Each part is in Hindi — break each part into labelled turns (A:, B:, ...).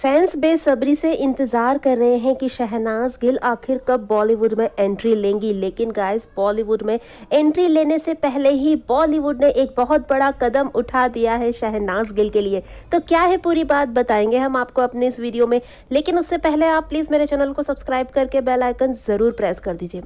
A: फैंस बेसब्री से इंतज़ार कर रहे हैं कि शहनाज गिल आखिर कब बॉलीवुड में एंट्री लेंगी लेकिन गाइस बॉलीवुड में एंट्री लेने से पहले ही बॉलीवुड ने एक बहुत बड़ा कदम उठा दिया है शहनाज गिल के लिए तो क्या है पूरी बात बताएंगे हम आपको अपने इस वीडियो में लेकिन उससे पहले आप प्लीज़ मेरे चैनल को सब्सक्राइब करके बेलाइकन ज़रूर प्रेस कर दीजिए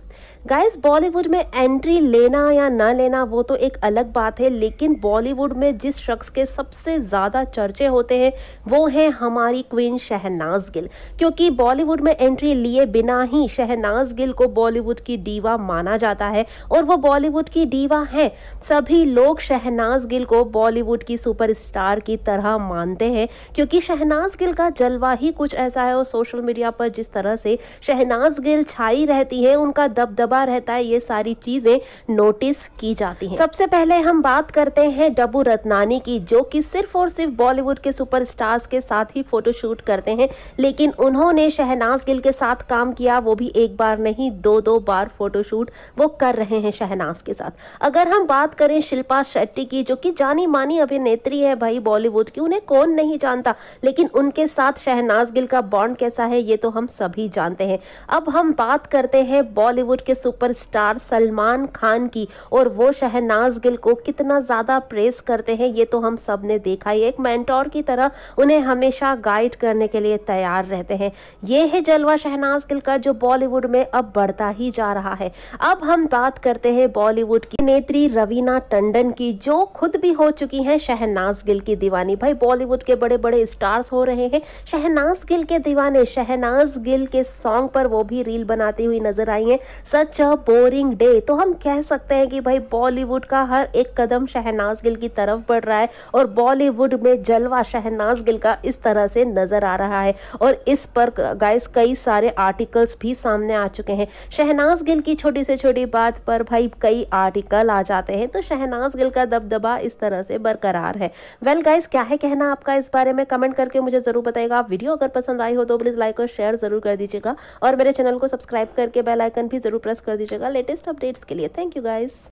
A: गाइज़ बॉलीवुड में एंट्री लेना या ना लेना वो तो एक अलग बात है लेकिन बॉलीवुड में जिस शख्स के सबसे ज़्यादा चर्चे होते हैं वो हैं हमारी हीरोइन शहनाज गिल क्योंकि बॉलीवुड में एंट्री लिए बिना ही शहनाज गिल को बॉलीवुड की डीवा माना जाता है और वो बॉलीवुड की डीवा है सभी लोग शहनाज गिल को बॉलीवुड की सुपरस्टार की तरह मानते हैं क्योंकि शहनाज गिल का जलवा ही कुछ ऐसा है और सोशल मीडिया पर जिस तरह से शहनाज गिल छाई रहती है उनका दबदबा रहता है ये सारी चीजें नोटिस की जाती हैं सबसे पहले हम बात करते हैं डबू रत्नानी की जो कि सिर्फ और सिर्फ बॉलीवुड के सुपरस्टार्स के साथ ही फोटोशूट शूट करते हैं लेकिन उन्होंने शहनाज गिल के साथ काम किया वो भी एक बार नहीं दो दो बार फोटोशूट वो कर रहे हैं शहनाज के साथ अगर हम बात करें शिल्पा शेट्टी की जो कि जानी मानी अभिनेत्री है भाई बॉलीवुड की उन्हें कौन नहीं जानता लेकिन उनके साथ शहनाज गिल का बॉन्ड कैसा है ये तो हम सभी जानते हैं अब हम बात करते हैं बॉलीवुड के सुपरस्टार सलमान खान की और वो शहनाज गिल को कितना ज़्यादा प्रेस करते हैं ये तो हम सब ने देखा ही एक मैंटोर की तरह उन्हें हमेशा गाइड करने के लिए तैयार रहते हैं ये है जलवा शहनाज गिल का जो बॉलीवुड में अब बढ़ता ही जा रहा है अब हम बात करते हैं बॉलीवुड की नेत्री रवीना टंडन की जो खुद भी हो चुकी हैं शहनाज गिल की दीवानी भाई बॉलीवुड के बड़े बड़े स्टार्स हो रहे हैं शहनाज गिल के दीवाने शहनाज गिल के सॉन्ग पर वो भी रील बनाती हुई नजर आई हैं सच अ बोरिंग डे तो हम कह सकते हैं कि भाई बॉलीवुड का हर एक कदम शहनाज गिल की तरफ बढ़ रहा है और बॉलीवुड में जलवा शहनाज गिल का इस तरह से नजर नजर आ रहा है और इस पर गाइस कई सारे आर्टिकल्स भी सामने आ चुके हैं शहनाज गिल की छोटी से छोटी बात पर भाई कई आर्टिकल आ जाते हैं तो शहनाज गिल का दबदबा इस तरह से बरकरार है वेल well, गाइस क्या है कहना आपका इस बारे में कमेंट करके मुझे जरूर बताएगा आप वीडियो अगर पसंद आई हो तो प्लीज लाइक और शेयर जरूर कर दीजिएगा और मेरे चैनल को सब्सक्राइब करके बेलाइकन भी जरूर प्रेस कर दीजिएगा लेटेस्ट अपडेट्स के लिए थैंक यू गाइस